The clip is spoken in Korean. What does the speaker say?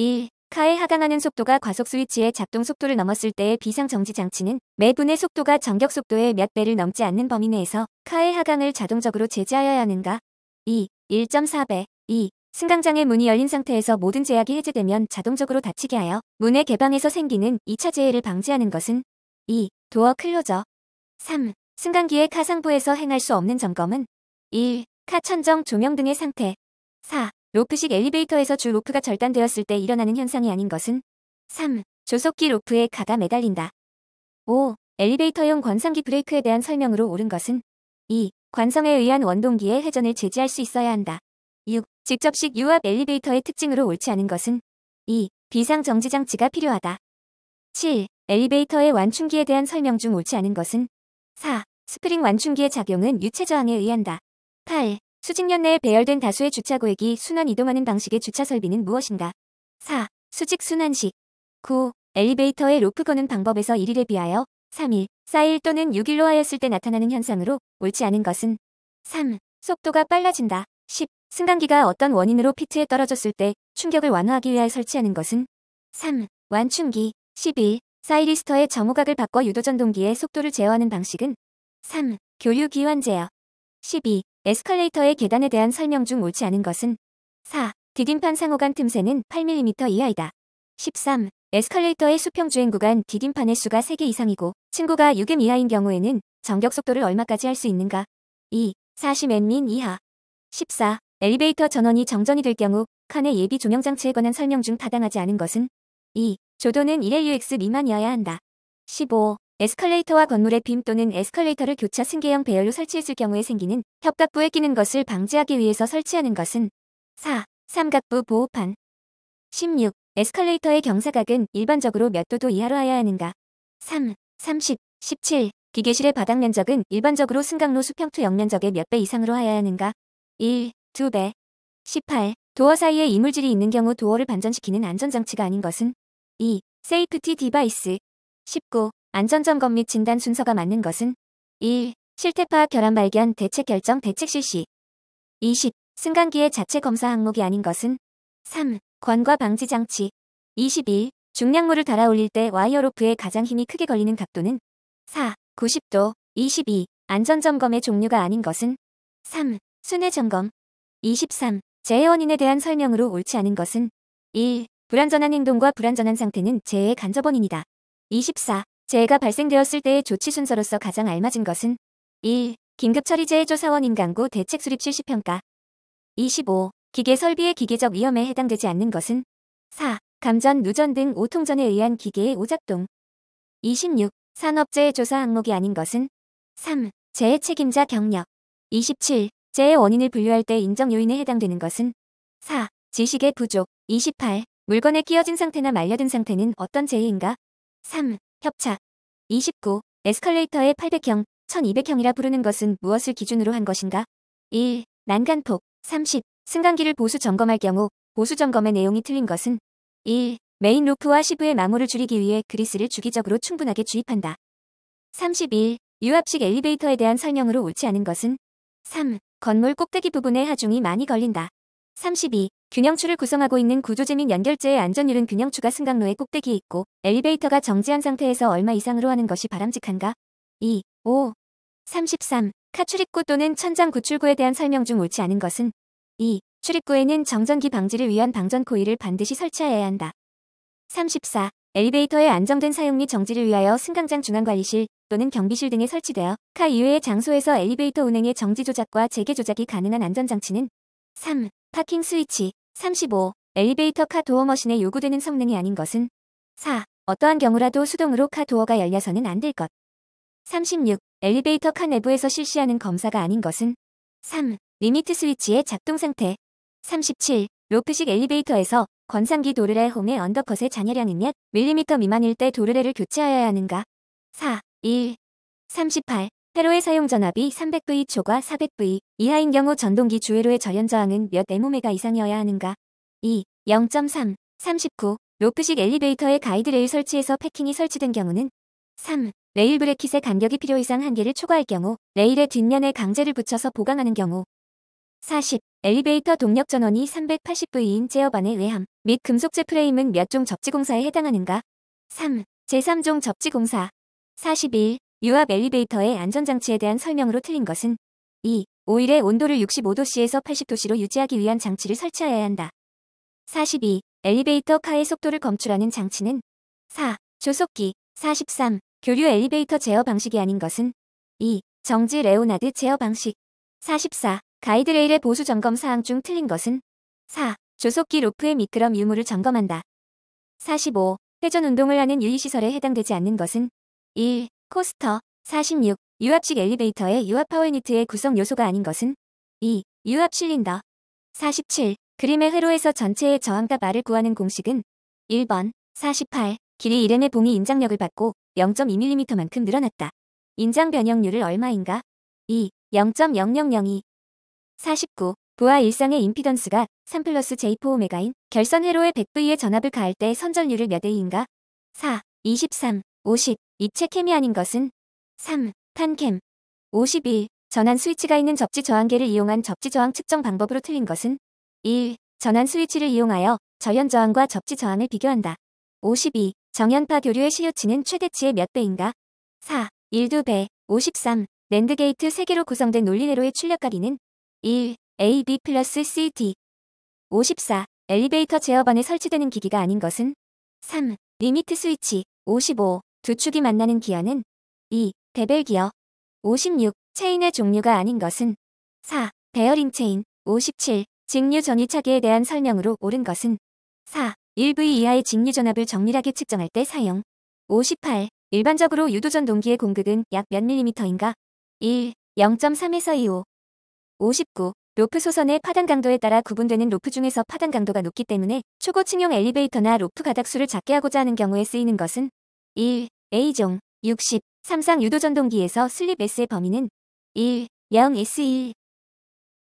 1. 카에 하강하는 속도가 과속 스위치의 작동 속도를 넘었을 때의 비상정지 장치는 매분의 속도가 전격 속도의 몇 배를 넘지 않는 범위 내에서 카의 하강을 자동적으로 제지하여야 하는가? 2. 1.4배 2. 승강장의 문이 열린 상태에서 모든 제약이 해제되면 자동적으로 닫히게 하여 문의 개방에서 생기는 2차 재해를 방지하는 것은 2. 도어 클로저 3. 승강기의 카 상부에서 행할 수 없는 점검은 1. 카 천정 조명 등의 상태 4. 로프식 엘리베이터에서 주 로프가 절단되었을 때 일어나는 현상이 아닌 것은 3. 조속기 로프에 가가 매달린다. 5. 엘리베이터용 관성기 브레이크에 대한 설명으로 옳은 것은 2. 관성에 의한 원동기의 회전을 제지할 수 있어야 한다. 6. 직접식 유압 엘리베이터의 특징으로 옳지 않은 것은 2. 비상정지장치가 필요하다. 7. 엘리베이터의 완충기에 대한 설명 중 옳지 않은 것은 4. 스프링 완충기의 작용은 유체저항에 의한다. 8. 수직년 내에 배열된 다수의 주차 고액이 순환 이동하는 방식의 주차 설비는 무엇인가? 4. 수직 순환식 9. 엘리베이터에 로프 거는 방법에서 1일에 비하여 3일, 4일 또는 6일로 하였을 때 나타나는 현상으로 옳지 않은 것은 3. 속도가 빨라진다. 10. 승강기가 어떤 원인으로 피트에 떨어졌을 때 충격을 완화하기 위해 설치하는 것은 3. 완충기 11. 사이리스터의 정오각을 바꿔 유도전동기의 속도를 제어하는 방식은 3. 교류기환 제어 12. 에스컬레이터의 계단에 대한 설명 중 옳지 않은 것은 4. 디딤판 상호간 틈새는 8mm 이하이다. 13. 에스컬레이터의 수평 주행 구간 디딤판의 수가 3개 이상이고 친구가 6m 이하인 경우에는 전격 속도를 얼마까지 할 수 있는가? 2. 4 0 n m 이하 14. 엘리베이터 전원이 정전이 될 경우 칸의 예비 조명 장치에 관한 설명 중 타당하지 않은 것은 2. 조도는 1LUX 미만이어야 한다. 15. 에스컬레이터와 건물의 빔 또는 에스컬레이터를 교차 승계형 배열로 설치했을 경우에 생기는 협각부에 끼는 것을 방지하기 위해서 설치하는 것은 4. 삼각부 보호판 16. 에스컬레이터의 경사각은 일반적으로 몇 도도 이하로 하여야 하는가 3. 30. 17. 기계실의 바닥 면적은 일반적으로 승강로 수평투 역면적의 몇 배 이상으로 하여야 하는가 1. 2배 18. 도어 사이에 이물질이 있는 경우 도어를 반전시키는 안전장치가 아닌 것은 2. 세이프티 디바이스 19. 안전점검 및 진단 순서가 맞는 것은 1. 실태 파악 결함 발견 대책 결정 대책 실시 20. 승강기의 자체 검사 항목이 아닌 것은 3. 권과 방지 장치 21. 중량물을 달아 올릴 때 와이어 로프에 가장 힘이 크게 걸리는 각도는 4. 90도 22. 안전점검의 종류가 아닌 것은 3. 순회점검 23. 재해 원인에 대한 설명으로 옳지 않은 것은 1. 불안전한 행동과 불안전한 상태는 재해의 간접 원인이다. 24. 재해가 발생되었을 때의 조치 순서로서 가장 알맞은 것은 1. 긴급처리재해조 사원인 강구 대책 수립 실시 평가 25. 기계 설비의 기계적 위험에 해당되지 않는 것은 4. 감전, 누전 등 오통전에 의한 기계의 오작동 26. 산업재해 조사 항목이 아닌 것은 3. 재해 책임자 경력 27. 재해 원인을 분류할 때 인정 요인에 해당되는 것은 4. 지식의 부족 28. 물건에 끼어진 상태나 말려든 상태는 어떤 재해인가 3. 협차 29. 에스컬레이터의 800형, 1200형이라 부르는 것은 무엇을 기준으로 한 것인가? 1. 난간폭 30. 승강기를 보수 점검할 경우 보수 점검의 내용이 틀린 것은 1. 메인 루프와 시브의 마모를 줄이기 위해 그리스를 주기적으로 충분하게 주입한다. 31. 유압식 엘리베이터에 대한 설명으로 옳지 않은 것은 3. 건물 꼭대기 부분에 하중이 많이 걸린다. 32. 균형추를 구성하고 있는 구조재 및 연결재의 안전율은 균형추가 승강로에 꼭대기 있고 엘리베이터가 정지한 상태에서 얼마 이상으로 하는 것이 바람직한가? 2. 5. 33. 카출입구 또는 천장 구출구에 대한 설명 중 옳지 않은 것은 2. 출입구에는 정전기 방지를 위한 방전 코일을 반드시 설치하여야 한다. 34. 엘리베이터의 안정된 사용 및 정지를 위하여 승강장 중앙관리실 또는 경비실 등에 설치되어 카 이외의 장소에서 엘리베이터 운행의 정지 조작과 재개 조작이 가능한 안전장치는 3. 파킹 스위치 35. 엘리베이터 카 도어 머신에 요구되는 성능이 아닌 것은 4. 어떠한 경우라도 수동으로 카 도어가 열려서는 안될 것. 36. 엘리베이터 카 내부에서 실시하는 검사가 아닌 것은 3. 리미트 스위치의 작동 상태 37. 로프식 엘리베이터에서 권상기 도르레 홈의 언더컷의 잔여량은 리미터 미만일 때 도르레를 교체하여야 하는가 4. 1. 38. 회로의 사용 전압이 300V 초과 400V 이하인 경우 전동기 주회로의 절연 저항은 몇 MΩ가 이상이어야 하는가? 2. 0.3, 39. 로프식 엘리베이터에 가이드레일 설치에서 패킹이 설치된 경우는 3. 레일 브레킷의 간격이 필요 이상 한계를 초과할 경우 레일의 뒷면에 강제를 붙여서 보강하는 경우 40. 엘리베이터 동력 전원이 380V인 제어반의 외함 및 금속재 프레임은 몇 종 접지공사에 해당하는가? 3. 제3종 접지공사 41. 유압 엘리베이터의 안전장치에 대한 설명으로 틀린 것은 2. 오일의 온도를 65도씨에서 80도씨로 유지하기 위한 장치를 설치하여야 한다. 42. 엘리베이터 카의 속도를 검출하는 장치는 4. 조속기 43. 교류 엘리베이터 제어 방식이 아닌 것은 2. 정지 레오나드 제어 방식 44. 가이드레일의 보수 점검 사항 중 틀린 것은 4. 조속기 로프의 미끄럼 유무를 점검한다. 45. 회전 운동을 하는 유의시설에 해당되지 않는 것은 1. 코스터 46. 유압식 엘리베이터의 유압 파워니트의 구성 요소가 아닌 것은 2. 유압 실린더 47. 그림의 회로에서 전체의 저항값 R을 구하는 공식은 1번 48. 길이 1m의 봉이 인장력을 받고 0.2mm만큼 늘어났다. 인장 변형률을 얼마인가? 2. 0.0002 49. 부하 일상의 임피던스가 3 플러스 J4 오메가인 결선 회로의 100V의 전압을 가할 때 선전률을 몇 A인가? 4. 23. 50. 입체 캠이 아닌 것은 3. 탄캠 52. 전환 스위치가 있는 접지 저항계를 이용한 접지 저항 측정 방법으로 틀린 것은 1. 전환 스위치를 이용하여 저연 저항과 접지 저항을 비교한다. 52. 정연파 교류의 시효치는 최대치의 몇 배인가? 4. 1, 2배. 53. 랜드 게이트 3개로 구성된 논리대로의 출력가리는 1. A, B 플러스 C, t 54. 엘리베이터 제어반에 설치되는 기기가 아닌 것은 3. 리미트 스위치. 55. 두 축이 만나는 기어는 2. 베벨 기어 56. 체인의 종류가 아닌 것은 4. 베어링 체인 57. 직류 전위차기에 대한 설명으로 옳은 것은 4. 1V 이하의 직류 전압을 정밀하게 측정할 때 사용 58. 일반적으로 유도전 동기의 공급은약 몇 밀리미터인가? 1. 0.3에서 25 59. 로프 소선의 파단 강도에 따라 구분되는 로프 중에서 파단 강도가 높기 때문에 초고층용 엘리베이터나 로프 가닥수를 작게 하고자 하는 경우에 쓰이는 것은 1. A종 60 삼상 유도전동기에서 슬립 S의 범위는 1. 영 S1